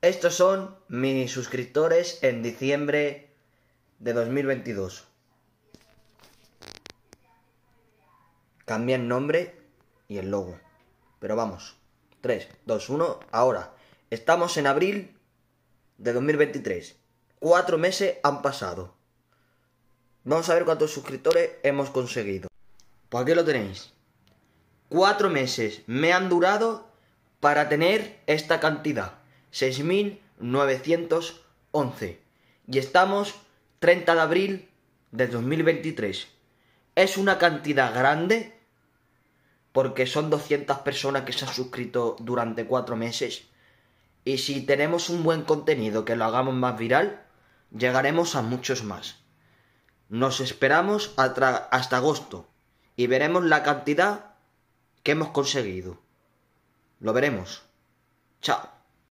Estos son mis suscriptores en diciembre de 2022. el nombre y el logo. Pero vamos. 3, 2, 1, ahora. Estamos en abril de 2023. Cuatro meses han pasado. Vamos a ver cuántos suscriptores hemos conseguido. Pues aquí lo tenéis. Cuatro meses me han durado para tener esta cantidad. 6.911 y estamos 30 de abril de 2023. Es una cantidad grande porque son 200 personas que se han suscrito durante 4 meses. Y si tenemos un buen contenido que lo hagamos más viral, llegaremos a muchos más. Nos esperamos hasta agosto y veremos la cantidad que hemos conseguido. Lo veremos. Chao.